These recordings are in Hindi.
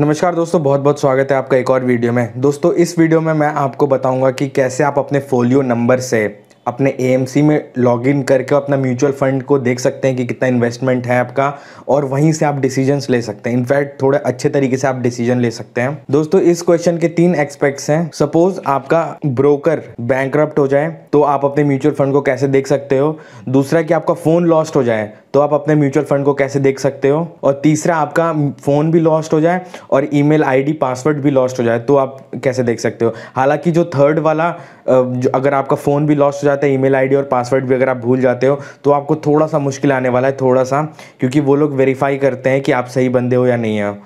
नमस्कार दोस्तों बहुत बहुत स्वागत है आपका एक और वीडियो में दोस्तों इस वीडियो में मैं आपको बताऊंगा कि कैसे आप अपने फोलियो नंबर से अपने ए में लॉगिन करके अपना म्यूचुअल फंड को देख सकते हैं कि कितना इन्वेस्टमेंट है आपका और वहीं से आप डिसीजंस ले सकते हैं इनफैक्ट थोड़े अच्छे तरीके से आप डिसीजन ले सकते हैं दोस्तों इस क्वेश्चन के तीन एक्सपेक्ट्स हैं सपोज आपका ब्रोकर बैंक हो जाए तो आप अपने म्यूचुअल फंड को कैसे देख सकते हो दूसरा कि आपका फ़ोन लॉस्ट हो जाए तो आप अपने म्यूचुअल फंड को कैसे देख सकते हो और तीसरा आपका फ़ोन भी लॉस्ट हो जाए और ईमेल आईडी पासवर्ड भी लॉस्ट हो जाए तो आप कैसे देख सकते हो हालांकि जो थर्ड वाला जो अगर आपका फ़ोन भी लॉस्ट हो जाता है ईमेल आईडी और पासवर्ड भी अगर आप भूल जाते हो तो आपको थोड़ा सा मुश्किल आने वाला है थोड़ा सा क्योंकि वो लोग वेरीफाई करते हैं कि आप सही बंदे हो या नहीं हो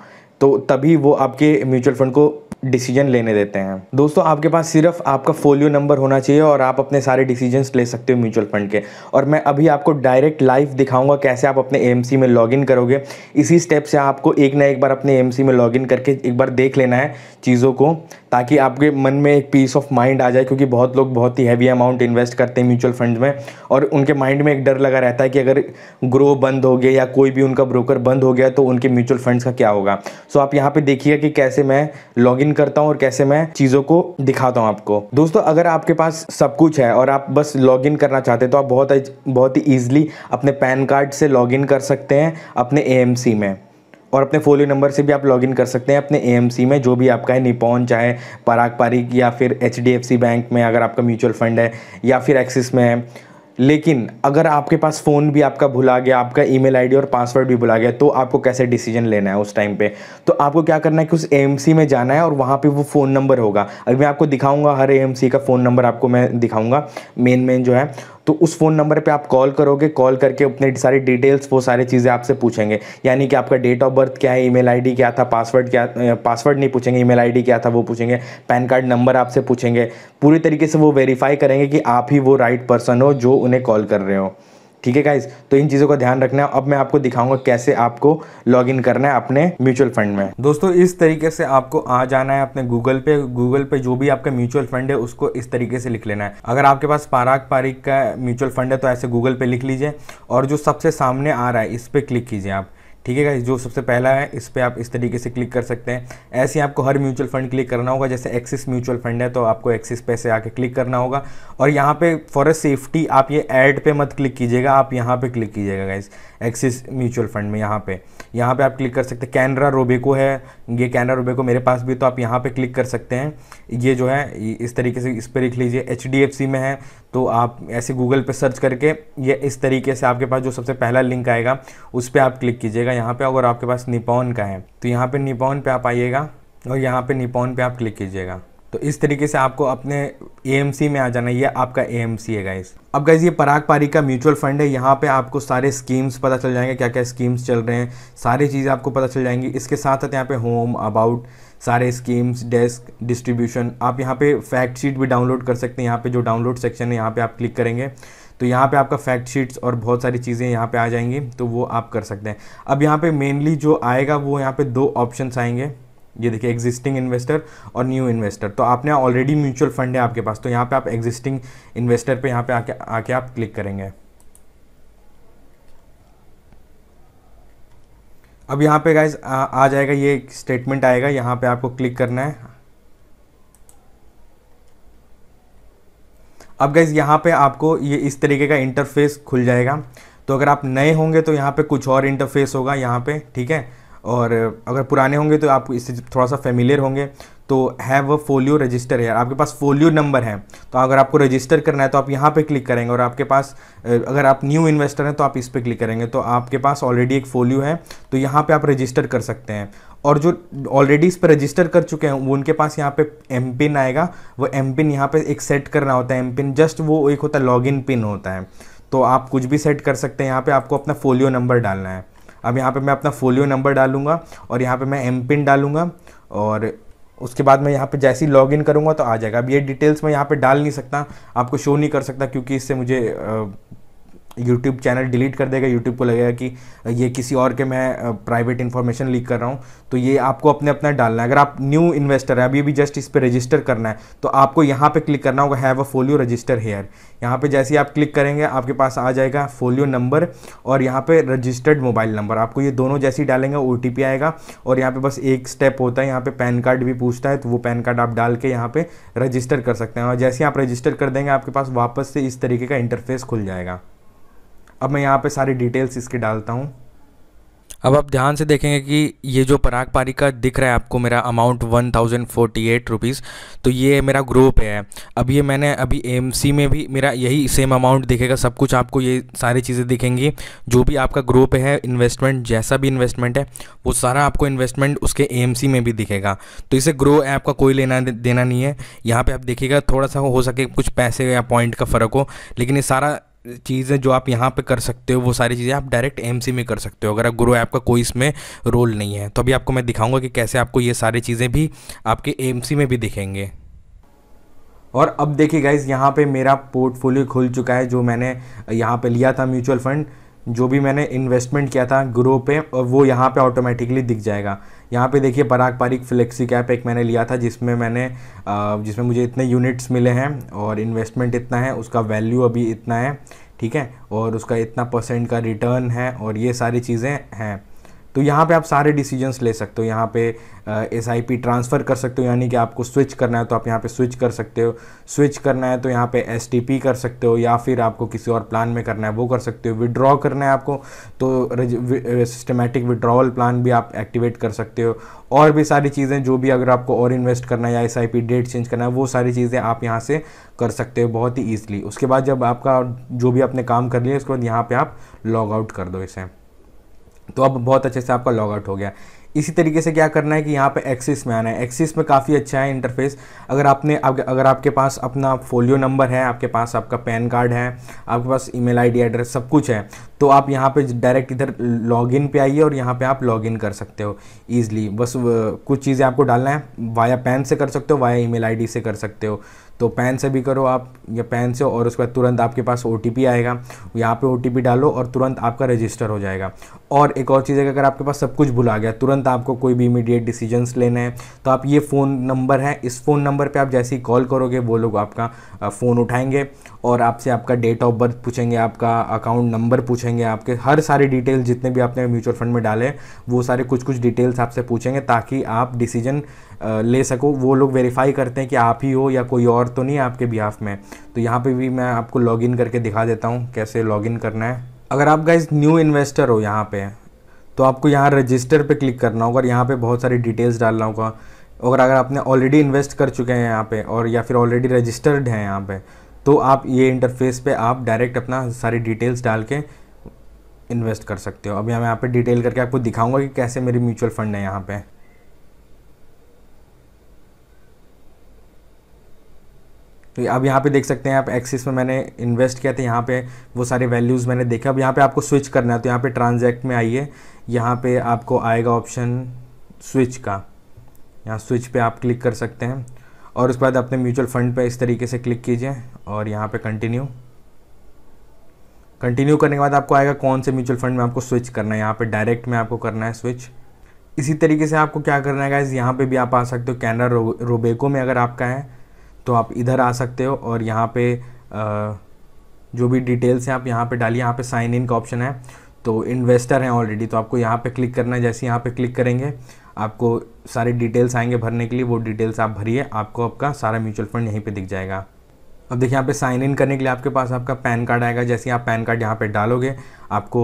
तो तभी वो आपके म्यूचुअल फंड को डिसीजन लेने देते हैं दोस्तों आपके पास सिर्फ आपका फोलियो नंबर होना चाहिए और आप अपने सारे डिसीजंस ले सकते हो म्यूचुअल फंड के और मैं अभी आपको डायरेक्ट लाइव दिखाऊंगा कैसे आप अपने एम में लॉगिन करोगे इसी स्टेप से आपको एक ना एक बार अपने एम में लॉगिन करके एक बार देख लेना है चीज़ों को ताकि आपके मन में एक पीस ऑफ माइंड आ जाए क्योंकि बहुत लोग बहुत ही हैवी अमाउंट इन्वेस्ट करते हैं म्यूचुअल फंड में और उनके माइंड में एक डर लगा रहता है कि अगर ग्रो बंद हो गया या कोई भी उनका ब्रोकर बंद हो गया तो उनके म्यूचुअल फंड्स का क्या होगा सो आप यहाँ पर देखिएगा कि कैसे मैं लॉगिन करता हूँ और कैसे मैं चीज़ों को दिखाता हूँ आपको दोस्तों अगर आपके पास सब कुछ है और आप बस लॉग इन करना चाहते हैं तो आप बहुत बहुत ही ईजिली अपने पैन कार्ड से लॉग इन कर सकते हैं अपने ए में और अपने फोलियो नंबर से भी आप लॉगिन कर सकते हैं अपने ए में जो भी आपका है निपोन चाहे पराग पारिक या फिर एच बैंक में अगर आपका म्यूचुअल फंड है या फिर एक्सिस में है लेकिन अगर आपके पास फ़ोन भी आपका भुला गया आपका ईमेल आईडी और पासवर्ड भी भुला गया तो आपको कैसे डिसीजन लेना है उस टाइम पे तो आपको क्या करना है कि उस एएमसी में जाना है और वहाँ पे वो फ़ोन नंबर होगा अभी मैं आपको दिखाऊंगा हर एएमसी का फ़ोन नंबर आपको मैं दिखाऊंगा मेन मेन जो है तो उस फ़ोन नंबर पे आप कॉल करोगे कॉल करके अपने सारी डिटेल्स वो सारी चीज़ें आपसे पूछेंगे यानी कि आपका डेट ऑफ बर्थ क्या है ईमेल आईडी क्या था पासवर्ड क्या पासवर्ड नहीं पूछेंगे ईमेल आईडी क्या था वो पूछेंगे पैन कार्ड नंबर आपसे पूछेंगे पूरी तरीके से वो वेरीफाई करेंगे कि आप ही वो राइट पर्सन हो जो उन्हें कॉल कर रहे हो ठीक है गाइज तो इन चीज़ों का ध्यान रखना है अब मैं आपको दिखाऊंगा कैसे आपको लॉग इन करना है अपने म्यूचुअल फंड में दोस्तों इस तरीके से आपको आ जाना है अपने गूगल पे गूगल पे जो भी आपका म्यूचुअल फंड है उसको इस तरीके से लिख लेना है अगर आपके पास पाराग पारिक का म्यूचुअल फंड है तो ऐसे गूगल पे लिख लीजिए और जो सबसे सामने आ रहा है इस पर क्लिक कीजिए आप ठीक है जो सबसे पहला है इस पर आप इस तरीके से क्लिक कर सकते हैं ऐसे आपको हर म्यूचुअल फंड क्लिक करना होगा जैसे एक्सिस म्यूचुअल फंड है तो आपको एक्सिस पे से आके क्लिक करना होगा और यहाँ पे फॉर अ सेफ्टी आप ये ऐड पे मत क्लिक कीजिएगा आप यहाँ पे क्लिक कीजिएगा गाइज एक्सिस म्यूचुअल फंड में यहाँ पे यहाँ पे आप क्लिक कर सकते हैं कैनरा रोबेको है ये कैनरा रोबेको मेरे पास भी तो आप यहाँ पे क्लिक कर सकते हैं ये जो है इस तरीके से इस पर लिख लीजिए एच में है तो आप ऐसे गूगल पे सर्च करके ये इस तरीके से आपके पास जो सबसे पहला लिंक आएगा उस पर आप क्लिक कीजिएगा यहाँ पे अगर आपके पास निपॉन का है तो यहाँ पे निपॉन पे आप आइएगा और यहाँ पे निपॉन पे आप क्लिक कीजिएगा तो इस तरीके से आपको अपने ए में आ जाना ये आपका ए है गाइस अब गाइज ये पराग पारी का म्यूचुअल फंड है यहाँ पे आपको सारे स्कीम्स पता चल जाएंगे क्या क्या स्कीम्स चल रहे हैं सारी चीज़ें आपको पता चल जाएंगी इसके साथ साथ यहाँ पे होम अबाउट सारे स्कीम्स डेस्क डिस्ट्रीब्यूशन आप यहाँ पे फैक्ट शीट भी डाउनलोड कर सकते हैं यहाँ पे जो डाउनलोड सेक्शन है यहाँ पे आप क्लिक करेंगे तो यहाँ पे आपका फैक्ट शीट्स और बहुत सारी चीज़ें यहाँ पे आ जाएंगी तो वो आप कर सकते हैं अब यहाँ पे मेनली जो आएगा वो यहाँ पे दो ऑप्शन आएंगे ये देखिए एग्जिस्टिंग इन्वेस्टर और न्यू इन्वेस्टर तो आपने ऑलरेडी म्यूचुअल फंड है आपके पास तो यहाँ पे आप एग्जिस्टिंग इन्वेस्टर पे यहाँ पे आके आके आप क्लिक करेंगे अब यहाँ पे गाइज आ जाएगा ये स्टेटमेंट आएगा यहाँ पे आपको क्लिक करना है अब गाइज यहाँ पे आपको ये इस तरीके का इंटरफेस खुल जाएगा तो अगर आप नए होंगे तो यहाँ पे कुछ और इंटरफेस होगा यहाँ पे ठीक है और अगर पुराने होंगे तो आप इससे थोड़ा सा फेमिलियर होंगे तो हैव अ फोलियो रजिस्टर है आपके पास फोलियो नंबर है तो अगर आपको रजिस्टर करना है तो आप यहाँ पे क्लिक करेंगे और आपके पास अगर आप न्यू इन्वेस्टर हैं तो आप इस पर क्लिक करेंगे तो आपके पास ऑलरेडी एक फोलियो है तो यहाँ पे आप रजिस्टर कर सकते हैं और जो ऑलरेडी इस पर रजिस्टर कर चुके हैं वो उनके पास यहाँ पे एम पिन आएगा वो एम पिन यहाँ पर एक सेट करना होता है एम पिन जस्ट वो एक होता है लॉगिन पिन होता है तो आप कुछ भी सेट कर सकते हैं यहाँ पर आपको अपना फोलियो नंबर डालना है अब यहाँ पे मैं अपना फोलियो नंबर डालूंगा और यहाँ पे मैं एम पिन डालूंगा और उसके बाद मैं यहाँ पे जैसे ही लॉग इन करूँगा तो आ जाएगा अब ये डिटेल्स मैं यहाँ पे डाल नहीं सकता आपको शो नहीं कर सकता क्योंकि इससे मुझे यूट्यूब चैनल डिलीट कर देगा यूट्यूब को लगेगा कि ये किसी और के मैं प्राइवेट इन्फॉर्मेशन लीक कर रहा हूँ तो ये आपको अपने अपना डालना है अगर आप न्यू इन्वेस्टर है अभी अभी जस्ट इस पर रजिस्टर करना है तो आपको यहाँ पे क्लिक करना होगा have a folio register here यहाँ पे जैसे ही आप क्लिक करेंगे आपके पास आ जाएगा फोलियो नंबर और यहाँ पर रजिस्टर्ड मोबाइल नंबर आपको ये दोनों जैसे ही डालेंगे ओ आएगा और यहाँ पर बस एक स्टेप होता है यहाँ पर पैन कार्ड भी पूछता है तो वो पैन कार्ड आप डाल के यहाँ पर रजिस्टर कर सकते हैं और जैसे ही आप रजिस्टर कर देंगे आपके पास वापस से इस तरीके का इंटरफेस खुल जाएगा अब मैं यहाँ पे सारी डिटेल्स इसके डालता हूँ अब आप ध्यान से देखेंगे कि ये जो पराग पारी का दिख रहा है आपको मेरा amount one thousand forty eight rupees तो ये मेरा ग्रुप है अब ये मैंने अभी एम में भी मेरा यही सेम अमाउंट दिखेगा सब कुछ आपको ये सारी चीज़ें दिखेंगी जो भी आपका ग्रुप है इन्वेस्टमेंट जैसा भी इन्वेस्टमेंट है वो सारा आपको इन्वेस्टमेंट उसके एम में भी दिखेगा तो इसे ग्रो ऐप का कोई लेना देना नहीं है यहाँ पर आप देखिएगा थोड़ा सा हो सके कुछ पैसे या पॉइंट का फ़र्क हो लेकिन ये सारा चीज़ें जो आप यहाँ पे कर सकते हो वो सारी चीज़ें आप डायरेक्ट एम में कर सकते हो अगर आप गुरु ऐप का कोई इसमें रोल नहीं है तो अभी आपको मैं दिखाऊंगा कि कैसे आपको ये सारी चीज़ें भी आपके एम में भी दिखेंगे और अब देखिए गाइज यहाँ पे मेरा पोर्टफोलियो खुल चुका है जो मैंने यहाँ पे लिया था म्यूचुअल फंड जो भी मैंने इन्वेस्टमेंट किया था ग्रो पे और वो यहाँ पे ऑटोमेटिकली दिख जाएगा यहाँ पे देखिए पराग पारिक फ्लेक्सी कैप एक मैंने लिया था जिसमें मैंने जिसमें मुझे इतने यूनिट्स मिले हैं और इन्वेस्टमेंट इतना है उसका वैल्यू अभी इतना है ठीक है और उसका इतना परसेंट का रिटर्न है और ये सारी चीज़ें हैं तो यहाँ पे आप सारे डिसीजंस ले सकते हो यहाँ पे एस आई पी ट्रांसफ़र कर सकते हो यानी कि आपको स्विच करना है तो आप यहाँ पे स्विच कर सकते हो स्विच करना है तो यहाँ पे एस टी पी कर सकते हो या फिर आपको किसी और प्लान में करना है वो कर सकते हो विड्रॉ करना है आपको तो सिस्टमेटिक विड्रॉवल प्लान भी आप एक्टिवेट कर सकते हो और भी सारी चीज़ें जो भी अगर आपको और इन्वेस्ट करना है या S I P date change करना है वो सारी चीज़ें आप यहाँ से कर सकते हो बहुत ही ईजिली उसके बाद जब आपका जो भी आपने काम कर लिया उसके बाद यहाँ पर आप लॉग आउट कर दो इसे तो अब बहुत अच्छे से आपका लॉग आउट हो गया इसी तरीके से क्या करना है कि यहाँ पे एक्सिस में आना है एक्सिस में काफ़ी अच्छा है इंटरफेस अगर आपने आप, अगर आपके पास अपना फोलियो नंबर है आपके पास आपका पैन कार्ड है आपके पास ईमेल आईडी एड्रेस सब कुछ है तो आप यहाँ पे डायरेक्ट इधर लॉगिन पे आइए और यहाँ पे आप लॉगिन कर सकते हो ईजिली बस कुछ चीज़ें आपको डालना है वाया पैन से कर सकते हो वाया ई मेल से कर सकते हो तो पैन से भी करो आप या पैन से और उसके बाद तुरंत आपके पास ओ आएगा यहाँ पे ओ डालो और तुरंत आपका रजिस्टर हो जाएगा और एक और चीज़ है कि अगर आपके पास सब कुछ भुला गया तुरंत आपको कोई भी इमीडिएट डिसीजंस लेने हैं तो आप ये फ़ोन नंबर है इस फ़ोन नंबर पे आप जैसे ही कॉल करोगे वो लोग आपका फ़ोन उठाएंगे और आपसे आपका डेट ऑफ बर्थ पूछेंगे आपका अकाउंट नंबर पूछेंगे आपके हर सारी डिटेल जितने भी आपने म्यूचुअल फंड में डाले वो सारे कुछ कुछ डिटेल्स आपसे पूछेंगे ताकि आप डिसीजन ले सको वो लोग वेरीफाई करते हैं कि आप ही हो या कोई और तो नहीं आपके बिहाफ में तो यहाँ पर भी मैं आपको लॉगिन करके दिखा देता हूँ कैसे लॉगिन करना है अगर आप गाइज न्यू इन्वेस्टर हो यहाँ पे तो आपको यहाँ रजिस्टर पे क्लिक करना होगा और यहाँ पे बहुत सारी डिटेल्स डालना होगा और अगर आपने ऑलरेडी इन्वेस्ट कर चुके हैं यहाँ पे और या फिर ऑलरेडी रजिस्टर्ड हैं यहाँ पे तो आप ये इंटरफेस पे आप डायरेक्ट अपना सारी डिटेल्स डाल के इन्वेस्ट कर सकते हो अब मैं यहाँ पे डिटेल करके आपको दिखाऊंगा कि कैसे मेरी म्यूचुअल फंड है यहाँ पे तो अब यहाँ पे देख सकते हैं आप एक्सिस में मैंने इन्वेस्ट किया था यहाँ पे वो सारे वैल्यूज़ मैंने देखे अब यहाँ पे आपको स्विच करना है तो यहाँ पे ट्रांजैक्ट में आइए यहाँ पे आपको आएगा ऑप्शन स्विच का यहाँ स्विच पे आप क्लिक कर सकते हैं और उसके बाद अपने म्यूचुअल फंड पे इस तरीके से क्लिक कीजिए और यहाँ पर कंटिन्यू कंटिन्यू करने के बाद आपको आएगा कौन से म्यूचुअल फंड में आपको स्विच करना है यहाँ पर डायरेक्ट में आपको करना है स्विच इसी तरीके से आपको क्या करना है गाइज यहाँ पे भी आप आ सकते हो कैनरा रोबेको में अगर आपका है तो आप इधर आ सकते हो और यहाँ पे जो भी डिटेल्स हैं आप यहाँ पे डालिए यहाँ पे साइन इन का ऑप्शन है तो इन्वेस्टर हैं ऑलरेडी तो आपको यहाँ पे क्लिक करना है जैसे यहाँ पे क्लिक करेंगे आपको सारे डिटेल्स आएंगे भरने के लिए वो डिटेल्स आप भरिए आपको आपका सारा म्यूचुअल फंड यहीं पर दिख जाएगा अब देखिए यहाँ पे साइन इन करने के लिए आपके पास आपका पैन कार्ड आएगा जैसे आप पैन कार्ड यहाँ पे डालोगे आपको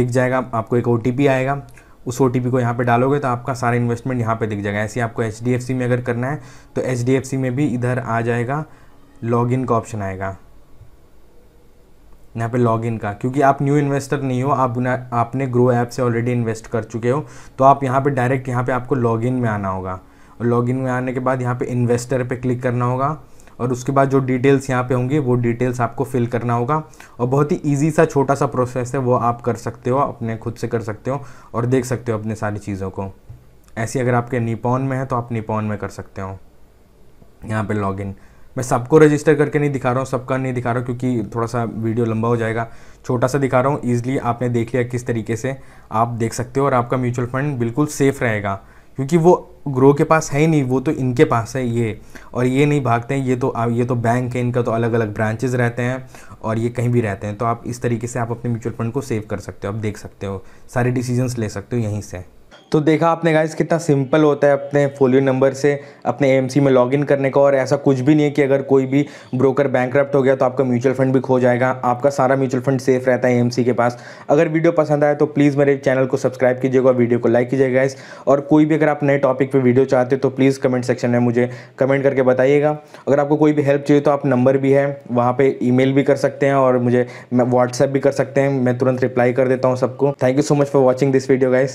दिख जाएगा आपको एक ओ आएगा उस ओ को यहाँ पे डालोगे तो आपका सारा इन्वेस्टमेंट यहाँ पे दिख जाएगा ऐसे आपको एच में अगर करना है तो एच में भी इधर आ जाएगा लॉगिन का ऑप्शन आएगा यहाँ पे लॉगिन का क्योंकि आप न्यू इन्वेस्टर नहीं हो आप आपने ग्रो ऐप से ऑलरेडी इन्वेस्ट कर चुके हो तो आप यहाँ पे डायरेक्ट यहाँ पे आपको लॉगिन में आना होगा और लॉगिन में आने के बाद यहाँ पे इन्वेस्टर पे क्लिक करना होगा और उसके बाद जो डिटेल्स यहाँ पे होंगी वो डिटेल्स आपको फिल करना होगा और बहुत ही ईजी सा छोटा सा प्रोसेस है वो आप कर सकते हो अपने खुद से कर सकते हो और देख सकते हो अपने सारी चीज़ों को ऐसी अगर आपके निपॉन में है तो आप निपॉन में कर सकते हो यहाँ पर लॉगिन मैं सबको रजिस्टर करके नहीं दिखा रहा हूँ सबका नहीं दिखा रहा हूँ क्योंकि थोड़ा सा वीडियो लंबा हो जाएगा छोटा सा दिखा रहा हूँ ईजिली आपने देख लिया किस तरीके से आप देख सकते हो और आपका म्यूचुअल फंड बिल्कुल सेफ़ रहेगा क्योंकि वो ग्रो के पास है ही नहीं वो तो इनके पास है ये और ये नहीं भागते हैं ये तो ये तो बैंक है इनका तो अलग अलग ब्रांचेज रहते हैं और ये कहीं भी रहते हैं तो आप इस तरीके से आप अपने म्यूचुअल फंड को सेव कर सकते हो आप देख सकते हो सारे डिसीजंस ले सकते हो यहीं से तो देखा आपने गाइस कितना सिंपल होता है अपने फोलियो नंबर से अपने ए में लॉगिन करने का और ऐसा कुछ भी नहीं है कि अगर कोई भी ब्रोकर बैंक हो गया तो आपका म्यूचुअल फंड भी खो जाएगा आपका सारा म्यूचुअल फंड सेफ रहता है ए के पास अगर वीडियो पसंद आए तो प्लीज़ मेरे चैनल को सब्सक्राइब कीजिएगा वीडियो को लाइक कीजिएगा गाइस और कोई भी अगर आप नए टॉपिक पर वीडियो चाहते तो प्लीज़ कमेंट सेक्शन में मुझे कमेंट करके बताइएगा अगर आपको कोई भी हेल्प चाहिए तो आप नंबर भी है वहाँ पर ई भी कर सकते हैं और मुझे व्हाट्सएप भी कर सकते हैं मैं तुरंत रिप्लाई कर देता हूँ सबको thank you so much for watching this video guys